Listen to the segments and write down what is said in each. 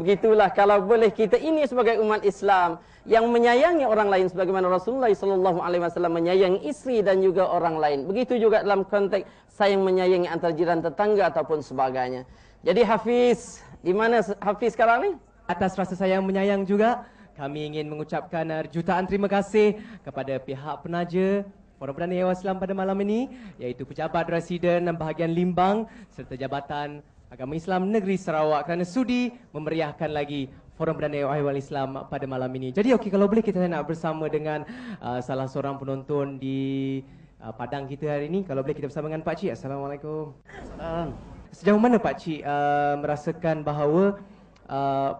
Begitulah kalau boleh kita ini sebagai umat Islam yang menyayangi orang lain sebagaimana Rasulullah sallallahu alaihi wasallam menyayangi istri dan juga orang lain. Begitu juga dalam konteks sayang menyayangi antar jiran tetangga ataupun sebagainya. Jadi Hafiz, di mana Hafiz sekarang ni? Atas rasa sayang menyayang juga, kami ingin mengucapkan eh, jutaan terima kasih kepada pihak penaja Forum Perdana Ewa Islam pada malam ini iaitu Pejabat Residen dan Bahagian Limbang serta Jabatan Agama Islam Negeri Sarawak kerana sudi memeriahkan lagi Forum Perdana Ahli Islam pada malam ini. Jadi okey kalau boleh kita nak bersama dengan uh, salah seorang penonton di uh, padang kita hari ini. Kalau boleh kita bersama dengan Pak Cik. Assalamualaikum. Assalamualaikum. Sejauh mana Pak Cik uh, merasakan bahawa uh,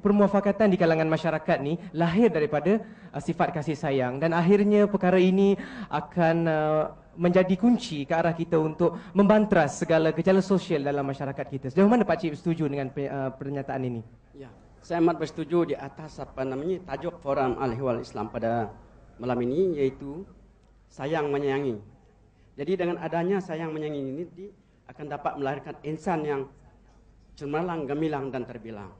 permuafakatan di kalangan masyarakat ni lahir daripada uh, sifat kasih sayang dan akhirnya perkara ini akan uh, menjadi kunci ke arah kita untuk membantras segala gejala sosial dalam masyarakat kita. Sejauh mana Pak Cik setuju dengan uh, pernyataan ini? Ya, saya amat bersetuju di atas apa namanya tajuk forum Al-Hiwal Islam pada malam ini yaitu sayang menyayangi. Jadi dengan adanya sayang menyayangi ini di, akan dapat melahirkan insan yang cemerlang, gemilang dan terbilang.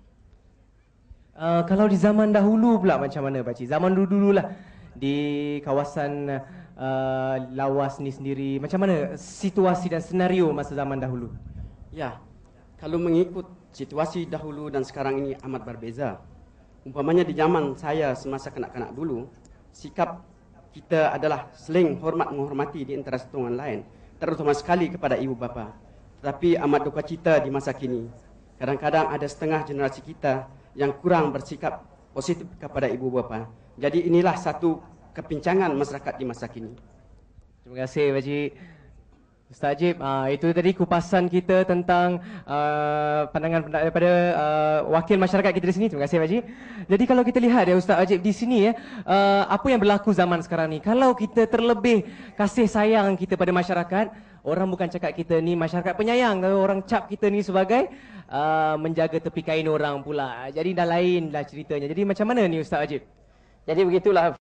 Uh, kalau di zaman dahulu pula macam mana Pak Cik? Zaman dulu-dulu lah di kawasan uh, lawas ni sendiri. Macam mana situasi dan senario masa zaman dahulu? Ya, kalau mengikut situasi dahulu dan sekarang ini amat berbeza. Umpamanya di zaman saya semasa kanak-kanak dulu, sikap kita adalah seling hormat menghormati di antara setungan lain. Terutama sekali kepada ibu bapa. Tetapi amat duka cita di masa kini. Kadang-kadang ada setengah generasi kita yang kurang bersikap positif kepada ibu bapa. Jadi inilah satu kepincangan masyarakat di masa kini. Terima kasih Pak Cik. Ustaz Ajib, ah, itu tadi kupasan kita tentang ah, pandangan daripada ah, wakil masyarakat kita di sini. Terima kasih Pak Haji. Jadi kalau kita lihat ya Ustaz Ajib di sini ya, apa yang berlaku zaman sekarang ni? Kalau kita terlebih kasih sayang kita pada masyarakat, orang bukan cakap kita ni masyarakat penyayang tapi orang cap kita ni sebagai uh, menjaga tepi kain orang pula. Jadi dah lain dah ceritanya. Jadi macam mana ni Ustaz Ajib? Jadi begitulah